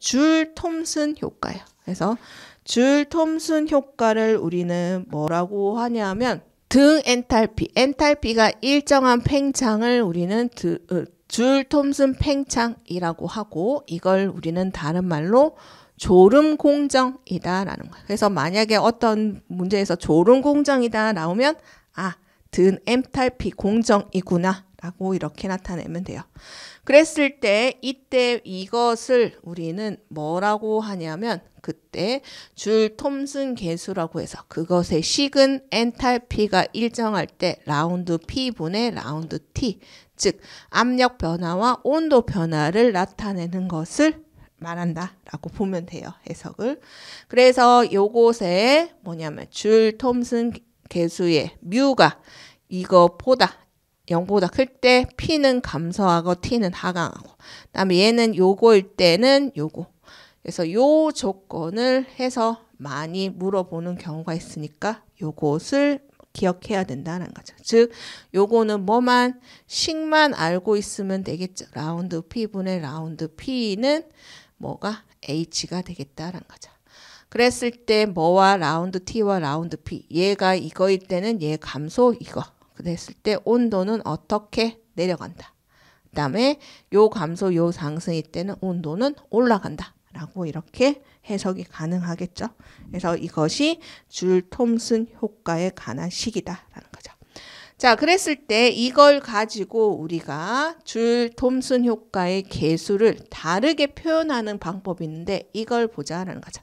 줄 톰슨 효과예요. 그래서 줄 톰슨 효과를 우리는 뭐라고 하냐면 등 엔탈피, 엔탈피가 일정한 팽창을 우리는 드, 으, 어, 줄 톰슨 팽창이라고 하고 이걸 우리는 다른 말로 졸음 공정이다라는 거예요. 그래서 만약에 어떤 문제에서 졸음 공정이다 나오면 아, 든 엔탈피 공정이구나라고 이렇게 나타내면 돼요. 그랬을 때 이때 이것을 우리는 뭐라고 하냐면 그때 줄 톰슨 계수라고 해서 그것의 식은 엔탈피가 일정할 때 라운드 P분의 라운드 T 즉 압력 변화와 온도 변화를 나타내는 것을 말한다라고 보면 돼요 해석을 그래서 요것에 뭐냐면 줄 톰슨 계수의 뮤가 이거보다 0보다 클 때 P는 감소하고 T는 하강하고 그 다음에 얘는 요거일 때는 요거 그래서 요 조건을 해서 많이 물어보는 경우가 있으니까 요것을 기억해야 된다는 거죠. 즉 요거는 뭐만 식만 알고 있으면 되겠죠. 라운드 P분의 라운드 P는 뭐가 H가 되겠다는 거죠. 그랬을 때 뭐와 라운드 T와 라운드 P 얘가 이거일 때는 얘 감소 이거 됐을때 온도는 어떻게 내려간다. 그다음에 요 감소 요 상승일 때는 온도는 올라간다. 라고 이렇게 해석이 가능하겠죠. 그래서 이것이 줄 톰슨 효과에 관한 식이다라는 자, 그랬을 때 이걸 가지고 우리가 줄 톰슨 효과의 개수를 다르게 표현하는 방법이 있는데 이걸 보자라는 거죠.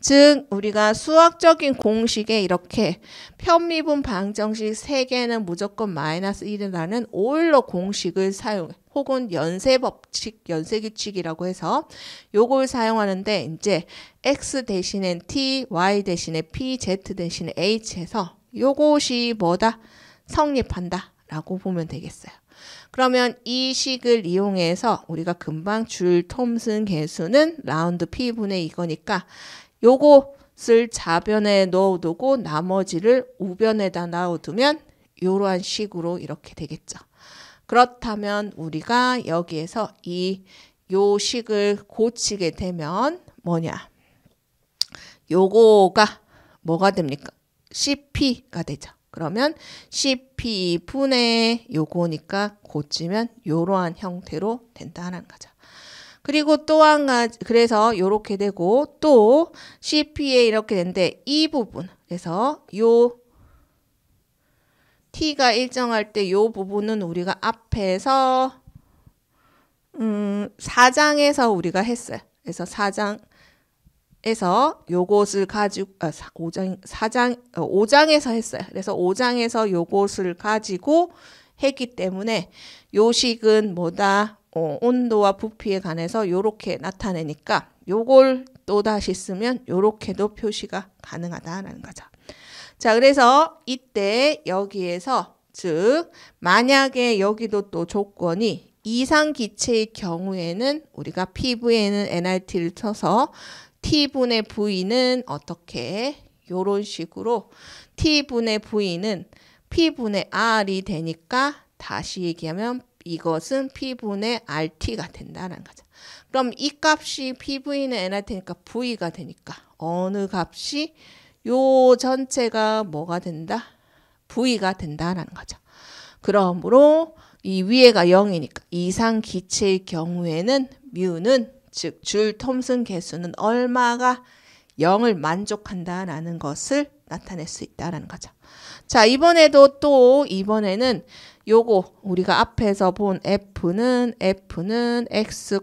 즉 우리가 수학적인 공식에 이렇게 편미분 방정식 세개는 무조건 마이너스 1이라는 오일러 공식을 사용 해 혹은 연쇄 법칙, 연쇄 규칙이라고 해서 요걸 사용하는데 이제 x 대신에 t, y 대신에 p, z 대신에 h 해서 요것이 뭐다? 성립한다라고 보면 되겠어요. 그러면 이 식을 이용해서 우리가 금방 줄 톰슨 개수는 라운드 P분의 이거니까 요것을 좌변에 넣어두고 나머지를 우변에다 넣어두면 이러한 식으로 이렇게 되겠죠. 그렇다면 우리가 여기에서 이 요식을 고치게 되면 뭐냐? 요거가 뭐가 됩니까? CP가 되죠. 그러면 CP2분의 e 요거니까 고치면 요러한 형태로 된다는 거죠. 그리고 또 한 가지 그래서 요렇게 되고 또 CP에 이렇게 되는데 이 부분 그래서 요 t가 일정할 때 요 부분은 우리가 앞에서 음 4장에서 우리가 했어요. 그래서 4장 에서 요것을 가지고 아, 5장 4장 5장에서 어, 했어요. 그래서 5장에서 요것을 가지고 했기 때문에 요식은 뭐다? 어, 온도와 부피에 관해서 요렇게 나타내니까 요걸 또 다시 쓰면 요렇게도 표시가 가능하다라는 거죠. 자, 그래서 이때 여기에서 즉 만약에 여기도 또 조건이 이상 기체의 경우에는 우리가 피부에는 NRT를 쳐서 t분의 v는 어떻게 요런 식으로 t분의 v는 p분의 r이 되니까 다시 얘기하면 이것은 p분의 rt가 된다는 거죠. 그럼 이 값이 pv는 nrt니까 v가 되니까 어느 값이 요 전체가 뭐가 된다? v가 된다는 거죠. 그러므로 이 위에가 0이니까 이상 기체의 경우에는 뮤는 즉줄 톰슨 개수는 얼마가 0을 만족한다라는 것을 나타낼 수 있다라는 거죠. 자, 이번에도 또 이번에는 요거 우리가 앞에서 본 f는 f는 x,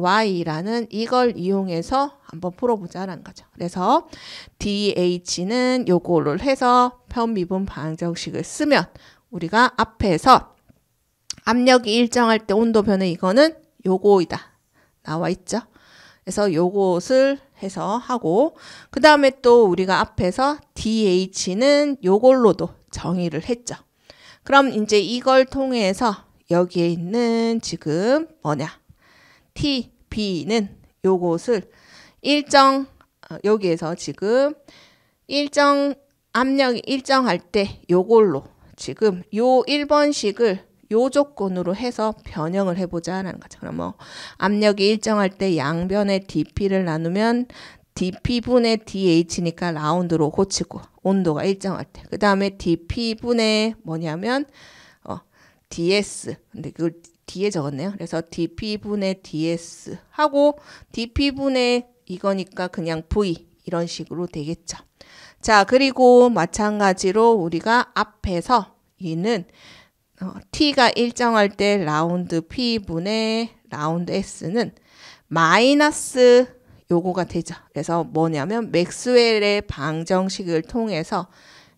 y라는 이걸 이용해서 한번 풀어보자라는 거죠. 그래서 dh는 요거를 해서 편미분 방정식을 쓰면 우리가 앞에서 압력이 일정할 때 온도 변의 이거는 요거이다. 나와 있죠. 그래서 요것을 해서 하고 그 다음에 또 우리가 앞에서 DH는 요걸로도 정의를 했죠. 그럼 이제 이걸 통해서 여기에 있는 지금 뭐냐 TB는 요것을 일정 어, 여기에서 지금 일정 압력이 일정할 때 요걸로 지금 요 1번식을 요 조건으로 해서 변형을 해보자라는 거죠. 그럼 뭐 압력이 일정할 때 양변의 dp를 나누면 dp분의 dh니까 라운드로 고치고 온도가 일정할 때. 그 다음에 dp분의 뭐냐면 어, ds. 근데 그걸 뒤에 적었네요. 그래서 dp분의 ds 하고 dp분의 이거니까 그냥 v 이런 식으로 되겠죠. 자, 그리고 마찬가지로 우리가 앞에서 이는 어, t가 일정할 때 라운드 p분의 라운드 s는 마이너스 요거가 되죠. 그래서 뭐냐면 맥스웰의 방정식을 통해서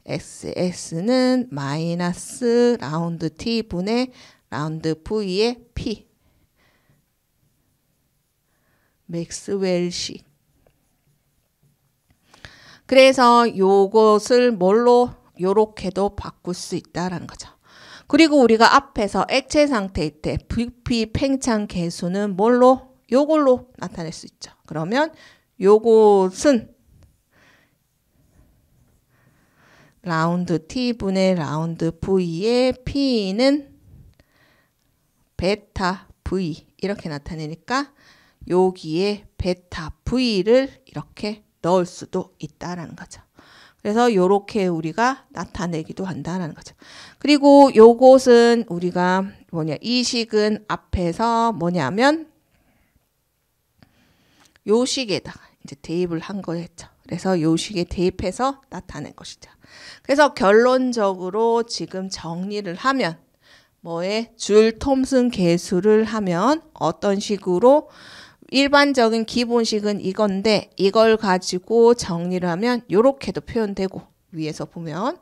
xs는 마이너스 라운드 t분의 라운드 v의 p 맥스웰식 그래서 요것을 뭘로 요렇게도 바꿀 수 있다라는 거죠. 그리고 우리가 앞에서 액체 상태일 때 부피 팽창 개수는 뭘로? 요걸로 나타낼 수 있죠. 그러면 요것은 라운드 T분의 라운드 V의 P는 베타 V 이렇게 나타내니까 여기에 베타 V를 이렇게 넣을 수도 있다라는 거죠. 그래서 요렇게 우리가 나타내기도 한다라는 거죠. 그리고 요것은 우리가 뭐냐 이 식은 앞에서 뭐냐면 요식에다 이제 대입을 한 거였죠. 그래서 요 식에 대입해서 나타낸 것이죠. 그래서 결론적으로 지금 정리를 하면 뭐에 줄 톰슨 계수를 하면 어떤 식으로 일반적인 기본식은 이건데 이걸 가지고 정리를 하면 요렇게도 표현되고 위에서 보면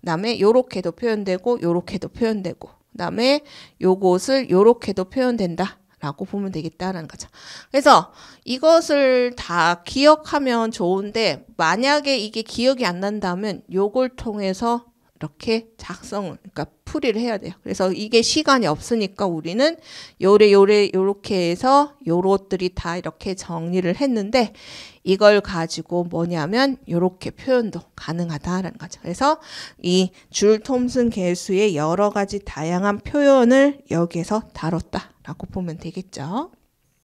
그다음에 요렇게도 표현되고 요렇게도 표현되고 그다음에 요것을 요렇게도 표현된다. 라고 보면 되겠다는 거죠. 그래서 이것을 다 기억하면 좋은데 만약에 이게 기억이 안 난다면 요걸 통해서 이렇게 작성을 그러니까 풀이를 해야 돼요. 그래서 이게 시간이 없으니까 우리는 요래 요래 요렇게 해서 요것들이 다 이렇게 정리를 했는데 이걸 가지고 뭐냐면 요렇게 표현도 가능하다라는 거죠. 그래서 이줄 톰슨 개수의 여러 가지 다양한 표현을 여기에서 다뤘다라고 보면 되겠죠.